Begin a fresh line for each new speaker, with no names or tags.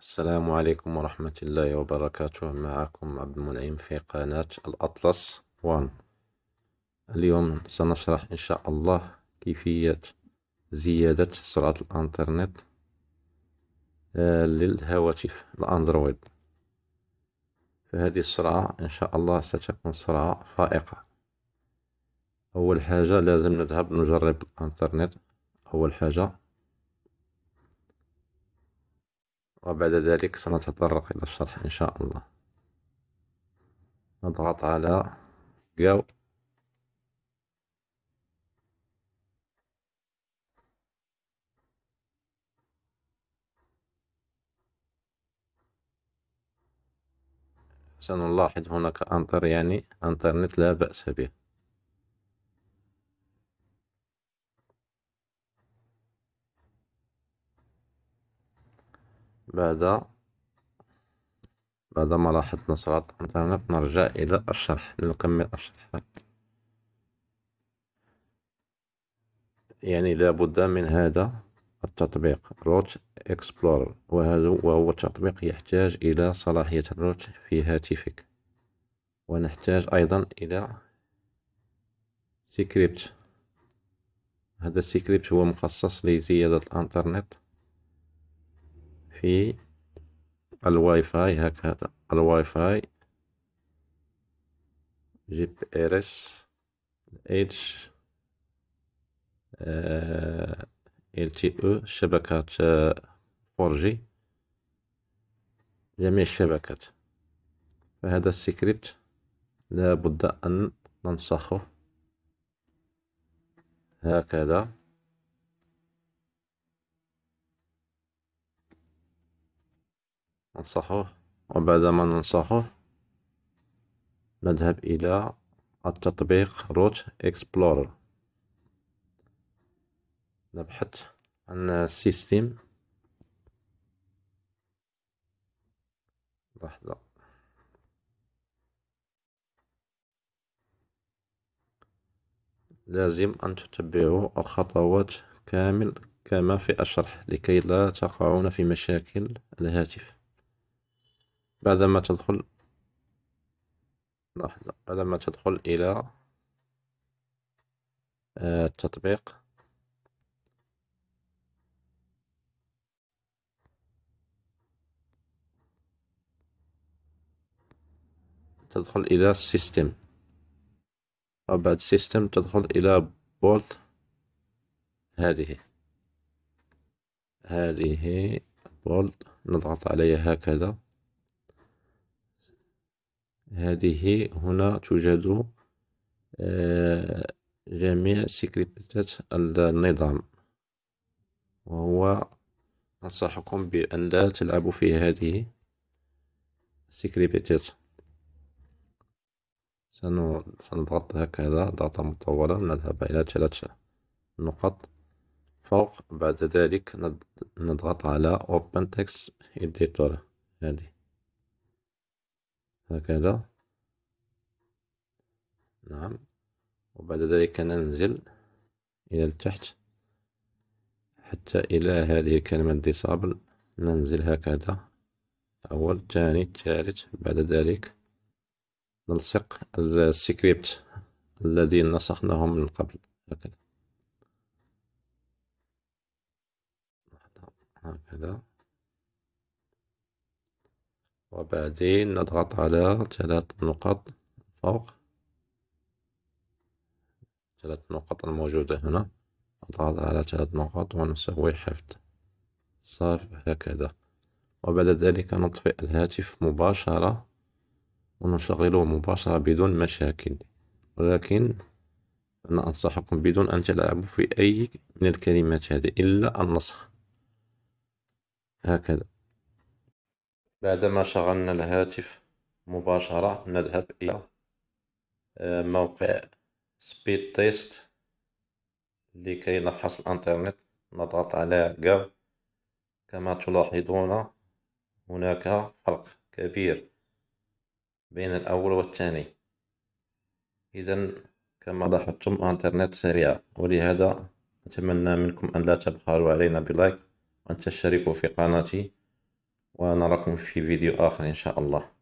السلام عليكم ورحمة الله وبركاته معكم عبد المنعم في قناة الأطلس وان اليوم سنشرح إن شاء الله كيفية زيادة سرعة الأنترنت آه، للهواتف الأندرويد فهذه السرعة إن شاء الله ستكون سرعة فائقة أول حاجة لازم نذهب نجرب الأنترنت أول حاجة وبعد ذلك سنتطرق إلى الشرح إن شاء الله نضغط على go سنلاحظ هناك أنتر يعني أنترنت لا بأس به بعد بعد ما لاحظنا سرعة الإنترنت نرجع إلى الشرح لنكمل الشرح يعني لابد من هذا التطبيق روت اكسبلورر وهذا وهو التطبيق يحتاج إلى صلاحية الروت في هاتفك ونحتاج أيضا إلى سكريبت هذا السكريبت هو مخصص لزيادة الانترنت في الواي فاي هكذا الواي فاي جي ار اس اتش آه، ال تي او شبكات آه، جي جميع الشبكات فهذا السكريبت لابد أن ننسخه هكذا ننصحه وبعد ما ننصحه نذهب إلى التطبيق روت اكسبلورر نبحث عن السيستم لحظة لازم أن تتبعوا الخطوات كامل كما في الشرح لكي لا تقعون في مشاكل الهاتف بعدما تدخل لحظة بعدما تدخل إلى آه، التطبيق تدخل إلى السيستم وبعد سيستم تدخل إلى بولت هذه هذه بولت نضغط عليها هكذا هذه هنا توجد آه، جميع سكريبتات النظام وهو أنصحكم بأن لا تلعبوا في هذه سكريبتات سنضغط هكذا ضغطة مطولة نذهب إلى ثلاث نقط فوق بعد ذلك نضغط على Open Text Editor هذه هكذا نعم وبعد ذلك ننزل إلى التحت حتى إلى هذه الكلمة ديسابل ننزل هكذا أول ثاني ثالث بعد ذلك نلصق السكريبت الذي نسخناه من قبل هكذا هكذا وبعدين نضغط على ثلاث نقط فوق ثلاث نقط الموجودة هنا نضغط على ثلاث نقط ونسوي حفظ صاف هكذا وبعد ذلك نطفئ الهاتف مباشرة ونشغله مباشرة بدون مشاكل ولكن أنا أنصحكم بدون أن تلعبوا في أي من الكلمات هذه إلا النسخ هكذا بعدما شغلنا الهاتف مباشرة نذهب إلى موقع سبيد تيست لكي نفحص الانترنت نضغط على جو كما تلاحظون هناك فرق كبير بين الأول والثاني إذا كما لاحظتم انترنت سريع ولهذا أتمنى منكم أن لا تبخلوا علينا بلايك وأن تشتركوا في قناتي ونراكم في فيديو آخر إن شاء الله